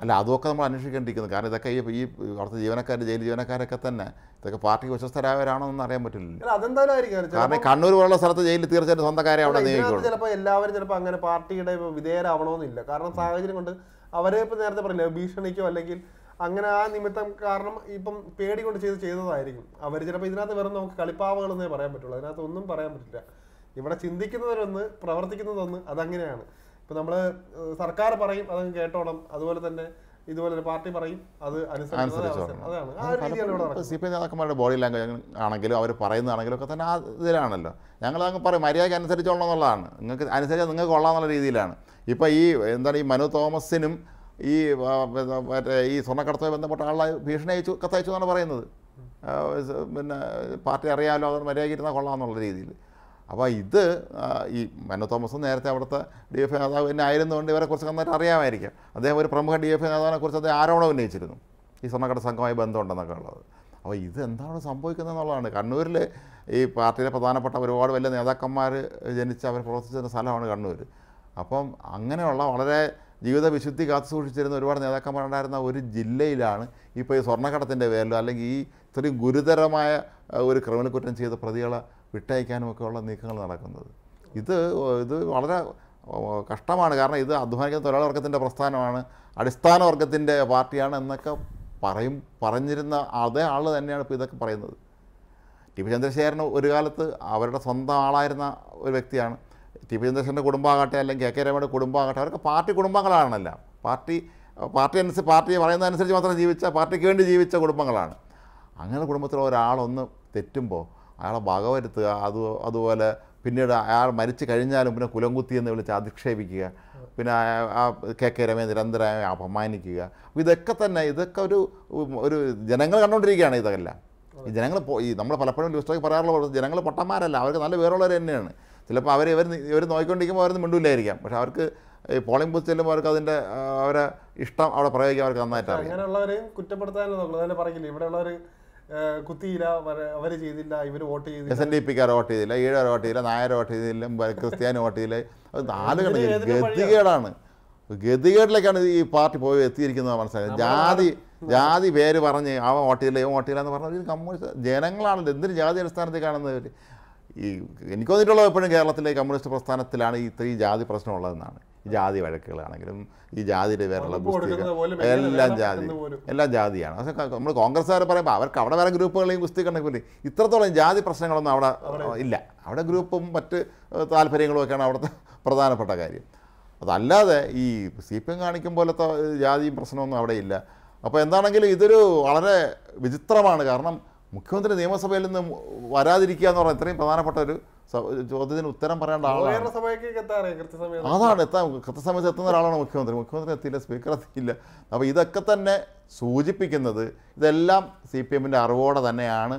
അല്ല അതൊക്കെ നമ്മൾ അന്വേഷിക്കേണ്ടിയിരിക്കുന്നു കാരണം ഇതൊക്കെ ഈ ഈ അവിടുത്തെ ജീവനക്കാർ ജയിൽ ജീവനക്കാരൊക്കെ തന്നെ ഇതൊക്കെ പാർട്ടിക്ക് വിശ്വസ്തരായവരാണോ എന്ന് അറിയാൻ പറ്റില്ല കാരണം കണ്ണൂർ പോലുള്ള സ്ഥലത്ത് ജയിലിൽ തീർച്ചയായിട്ടും സ്വന്തക്കാരെ അവിടെ നിയോഗിക്കും ചിലപ്പോൾ എല്ലാവരും ചിലപ്പോൾ അങ്ങനെ പാർട്ടിയുടെ വിധേയരാവണമെന്നില്ല കാരണം സാഹചര്യം കൊണ്ട് അവരെ ഇപ്പം നേരത്തെ പറഞ്ഞില്ല ഭീഷണിക്കോ അല്ലെങ്കിൽ അങ്ങനെ ആ നിമിത്തം കാരണം ഇപ്പം പേടി കൊണ്ട് ചെയ്ത് ചെയ്തതായിരിക്കും അവർ ചിലപ്പോൾ ഇതിനകത്ത് വെറും നമുക്ക് കളിപ്പാവകളെന്നേ പറയാൻ പറ്റുള്ളൂ അതിനകത്ത് ഒന്നും പറയാൻ പറ്റില്ല ഇവിടെ ചിന്തിക്കുന്നവരൊന്ന് പ്രവർത്തിക്കുന്നതൊന്ന് അതങ്ങനെയാണ് ഇപ്പം നമ്മൾ സർക്കാർ പറയും അതങ്ങ് കേട്ടോണം അതുപോലെ തന്നെ ഇതുപോലെ ഒരു പാർട്ടി പറയും അത് അനുസരിച്ച് സി പി ഐ നേതാക്കന്മാരുടെ ബോഡി ലാംഗ്വേജ് ആണെങ്കിലും അവർ പറയുന്നതാണെങ്കിലും ഒക്കെ തന്നെ ആ ഇതിലാണല്ലോ ഞങ്ങൾ അങ്ങ് പറയും മര്യാദയ്ക്ക് അനുസരിച്ചോളണം എന്നുള്ളതാണ് നിങ്ങൾക്ക് അനുസരിച്ച് നിങ്ങൾക്ക് കൊള്ളാം എന്നുള്ള രീതിയിലാണ് ഇപ്പം ഈ എന്താണ് ഈ മനു തോമസിനും ഈ മറ്റേ ഈ സ്വർണ്ണക്കടത്തുമായി ബന്ധപ്പെട്ട ആളായി ഭീഷണി അയച്ചു കത്തയച്ചു എന്നാണ് പറയുന്നത് പിന്നെ പാർട്ടി അറിയാമല്ലോ അതുകൊണ്ട് മര്യാദയ്ക്ക് ഇരുന്നാൽ കൊള്ളാം എന്നുള്ള രീതിയിൽ അപ്പോൾ ഇത് ഈ മനു തോമസ് നേരത്തെ അവിടുത്തെ ഡി എഫ് നേതാവ് തന്നെ ഇവരെ ഇവരെക്കുറിച്ച് നന്നായിട്ട് അറിയാമായിരിക്കും അദ്ദേഹം ഒരു പ്രമുഖ ഡി എഫ് കുറിച്ച് അദ്ദേഹം ആരോപണം ഉന്നയിച്ചിരുന്നു ഈ സ്വർണ്ണക്കട സംഘമായി ബന്ധമുണ്ടെന്നൊക്കെ ഉള്ളത് അപ്പോൾ ഇത് എന്താണ് സംഭവിക്കുന്നത് എന്നുള്ളതാണ് കണ്ണൂരിൽ ഈ പാർട്ടിയിലെ പ്രധാനപ്പെട്ട ഒരുപാട് വലിയ നേതാക്കന്മാർ ജനിച്ച് അവർ പ്രവർത്തിച്ചിരുന്ന സ്ഥലമാണ് കണ്ണൂർ അപ്പം അങ്ങനെയുള്ള വളരെ ജീവിത വിശുദ്ധി കാത്തു സൂക്ഷിച്ചിരുന്ന ഒരുപാട് നേതാക്കന്മാരുണ്ടായിരുന്ന ഒരു ജില്ലയിലാണ് ഇപ്പോൾ ഈ സ്വർണ്ണക്കടത്തിൻ്റെ പേരിലോ അല്ലെങ്കിൽ ഈ ഇത്രയും ഗുരുതരമായ ഒരു ക്രിമിനൽ കുറ്റം ചെയ്ത പ്രതികളെ ഒക്കെ ഉള്ള നീക്കങ്ങൾ നടക്കുന്നത് ഇത് ഇത് വളരെ കഷ്ടമാണ് കാരണം ഇത് അധ്വാനിക്കുന്ന തൊഴിലാളവർഗത്തിൻ്റെ പ്രസ്ഥാനമാണ് അടിസ്ഥാന വർഗത്തിൻ്റെ പാർട്ടിയാണ് എന്നൊക്കെ പറയും പറഞ്ഞിരുന്ന അതേ ആൾ തന്നെയാണ് ഇപ്പോൾ ഇതൊക്കെ പറയുന്നത് ടി പി ചന്ദ്രശേഖരൻ ഒരു കാലത്ത് അവരുടെ സ്വന്തം ആളായിരുന്ന ഒരു വ്യക്തിയാണ് ടി പി ചന്ദ്രശേഖരൻ്റെ കുടുംബമാകട്ടെ അല്ലെങ്കിൽ കെ കെ രമയുടെ കുടുംബമാകട്ടെ അവരൊക്കെ പാർട്ടി കുടുംബങ്ങളാണല്ല പാർട്ടി പാർട്ടി അനുസരിച്ച് പാർട്ടി പറയുന്നതനുസരിച്ച് മാത്രം ജീവിച്ച പാർട്ടിക്ക് വേണ്ടി ജീവിച്ച കുടുംബങ്ങളാണ് അങ്ങനെ കുടുംബത്തിലെ ഒരാളൊന്ന് തെറ്റുമ്പോൾ അയാളെ വകവരുത്തുക അത് അതുപോലെ പിന്നീട് അയാൾ മരിച്ചു കഴിഞ്ഞാലും പിന്നെ കുലംകുത്തി എന്ന് വിളിച്ച് അധിക്ഷേപിക്കുക പിന്നെ ആ കെ കെ രമയെ നിരന്തരമായി അപമാനിക്കുക ഇതൊക്കെ തന്നെ ഇതൊക്കെ ഒരു ഒരു ജനങ്ങൾ കണ്ടുകൊണ്ടിരിക്കുകയാണ് ഇതെല്ലാം ഈ ജനങ്ങൾ ഈ നമ്മൾ പലപ്പോഴും ലിസ്റ്റാക്കി പറയാറുള്ള ജനങ്ങൾ പൊട്ടന്മാരല്ല അവർക്ക് നല്ല വേറുള്ളവർ തന്നെയാണ് ചിലപ്പോൾ അവർ ഇവർ ഇവർ നോക്കിക്കൊണ്ടിരിക്കുമ്പോൾ അവരൊന്നും മിണ്ടില്ലായിരിക്കാം പക്ഷെ അവർക്ക് ഈ പോളിംഗ് ബൂത്ത് ചെല്ലുമ്പോൾ അവർക്ക് അതിൻ്റെ അവരെ ഇഷ്ടം അവിടെ പ്രയോഗിക്കാൻ അവർക്ക് നന്നായിട്ട് അറിയാം അങ്ങനെയുള്ളവരെയും കുറ്റപ്പെടുത്താനല്ലോ പറയില്ല ഇവിടെയുള്ളവർ കുത്തിയില്ല അവര് ചെയ്തില്ല ഇവർ വോട്ട് ചെയ്തില്ല എസ് എൻ ഡി പിക്കാർ വോട്ട് ചെയ്തില്ല ഈഴവർ വോട്ട് ചെയ്തില്ല നായർ വോട്ട് ചെയ്തില്ല ക്രിസ്ത്യാനി വോട്ട് ചെയ്തില്ല അത് നാലുകൾ ഗതികേടാണ് ഗതികേടിലേക്കാണ് ഈ പാർട്ടി പോയി എത്തിയിരിക്കുന്നത് മനസ്സിലായത് ജാതി ജാതി പേര് പറഞ്ഞ് അവൻ വോട്ട് ചെയ്തില്ല ഇവൻ വോട്ട് ചെയ്യില്ല എന്ന് പറഞ്ഞാൽ കമ്മ്യൂണിസ്റ്റ് ജനങ്ങളാണല്ലോ എന്തിനു ജാതി അടിസ്ഥാനത്തിൽ കാണുന്നവർ ഈ എനിക്ക് തോന്നിയിട്ടുള്ളത് എപ്പോഴും കേരളത്തിലെ കമ്മ്യൂണിസ്റ്റ് പ്രസ്ഥാനത്തിലാണ് ഇത്രയും ജാതി പ്രശ്നമുള്ളതെന്നാണ് ജാതി വഴക്കുകളാണെങ്കിലും ഈ ജാതിയുടെ പേരുള്ള ഗുസ്തികൾ എല്ലാം ജാതി എല്ലാം ജാതിയാണ് പക്ഷേ നമ്മൾ കോൺഗ്രസ്സുകാർ പറയുമ്പോൾ അവർക്ക് അവിടെ വേറെ ഗ്രൂപ്പുകളെയും ഗുസ്തി കണ്ടെങ്കിൽ ഇത്രത്തോളം ജാതി പ്രശ്നങ്ങളൊന്നും അവിടെ ഇല്ല അവിടെ ഗ്രൂപ്പും മറ്റ് താല്പര്യങ്ങളും ഒക്കെയാണ് അവിടുത്തെ പ്രധാനപ്പെട്ട കാര്യം അതല്ലാതെ ഈ സി പി എം കാണിക്കും പോലത്തെ ജാതിയും പ്രശ്നമൊന്നും അവിടെ ഇല്ല അപ്പോൾ എന്താണെങ്കിലും ഇതൊരു വളരെ വിചിത്രമാണ് കാരണം മുഖ്യമന്ത്രി നിയമസഭയിൽ നിന്ന് വരാതിരിക്കുക എന്ന് പറഞ്ഞാൽ ഇത്രയും പ്രധാനപ്പെട്ട ഒരു ചോദ്യത്തിന് ഉത്തരം പറയേണ്ട ആളാണ് അതാണ് എത്താൻ കൃത്യസമയത്ത് എത്തുന്ന ഒരാളാണ് മുഖ്യമന്ത്രി മുഖ്യമന്ത്രി എത്തിയില്ല സ്പീക്കർ എത്തിയില്ല അപ്പോൾ ഇതൊക്കെ തന്നെ സൂചിപ്പിക്കുന്നത് ഇതെല്ലാം സി പി എമ്മിൻ്റെ അറിവോടെ തന്നെയാണ്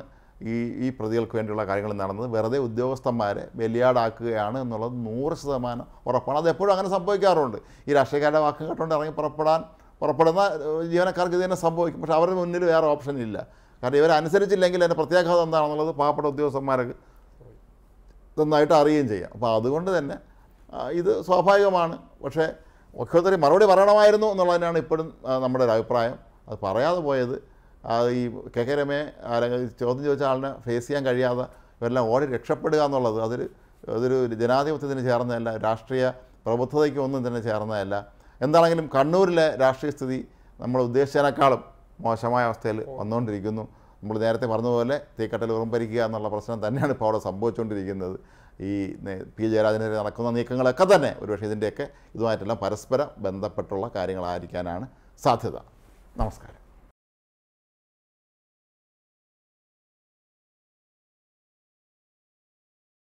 ഈ ഈ പ്രതികൾക്ക് വേണ്ടിയുള്ള കാര്യങ്ങൾ നടന്നത് വെറുതെ ഉദ്യോഗസ്ഥന്മാരെ ബലിയാടാക്കുകയാണ് എന്നുള്ളത് നൂറ് ശതമാനം ഉറപ്പാണ് അതെപ്പോഴും അങ്ങനെ സംഭവിക്കാറുണ്ട് ഈ രാഷ്ട്രീയക്കാരുടെ വാക്കും കേട്ടുകൊണ്ട് ഇറങ്ങി പുറപ്പെടാൻ പുറപ്പെടുന്ന ജീവനക്കാർക്ക് ഇതുതന്നെ സംഭവിക്കും പക്ഷേ അവരുടെ മുന്നിൽ വേറെ ഓപ്ഷൻ ഇല്ല കാരണം ഇവരനുസരിച്ചില്ലെങ്കിൽ അതിൻ്റെ പ്രത്യാഘാതം എന്താണെന്നുള്ളത് പാവപ്പെട്ട ഉദ്യോഗസ്ഥന്മാർക്ക് നന്നായിട്ട് അറിയുകയും ചെയ്യാം അപ്പോൾ അതുകൊണ്ട് തന്നെ ഇത് സ്വാഭാവികമാണ് പക്ഷേ മുഖ്യമന്ത്രി മറുപടി പറയണമായിരുന്നു എന്നുള്ളതിനാണ് ഇപ്പോഴും നമ്മുടെ ഒരു അഭിപ്രായം അത് പറയാതെ പോയത് ഈ കെ കെ രമയെ അല്ലെങ്കിൽ ചോദ്യം ചോദിച്ച ആളിനെ ഫേസ് ചെയ്യാൻ കഴിയാതെ ഇവരെല്ലാം ഓടി രക്ഷപ്പെടുക എന്നുള്ളത് അതൊരു അതൊരു ജനാധിപത്യത്തിന് ചേർന്നതല്ല രാഷ്ട്രീയ പ്രബുദ്ധതയ്ക്ക് ഒന്നും തന്നെ ചേർന്നതല്ല എന്താണെങ്കിലും കണ്ണൂരിലെ രാഷ്ട്രീയ സ്ഥിതി നമ്മൾ ഉദ്ദേശിച്ചതിനേക്കാളും മോശമായ അവസ്ഥയിൽ വന്നുകൊണ്ടിരിക്കുന്നു നമ്മൾ നേരത്തെ പറഞ്ഞതുപോലെ തീക്കട്ടയിൽ ഉറമ്പരിക്കുക എന്നുള്ള പ്രശ്നം തന്നെയാണ് ഇപ്പോൾ അവിടെ സംഭവിച്ചുകൊണ്ടിരിക്കുന്നത് ഈ പി ജയരാജനെതിരെ നടക്കുന്ന നീക്കങ്ങളൊക്കെ തന്നെ ഒരുപക്ഷെ ഇതിൻ്റെയൊക്കെ ഇതുമായിട്ടെല്ലാം പരസ്പരം ബന്ധപ്പെട്ടുള്ള കാര്യങ്ങളായിരിക്കാനാണ് സാധ്യത നമസ്കാരം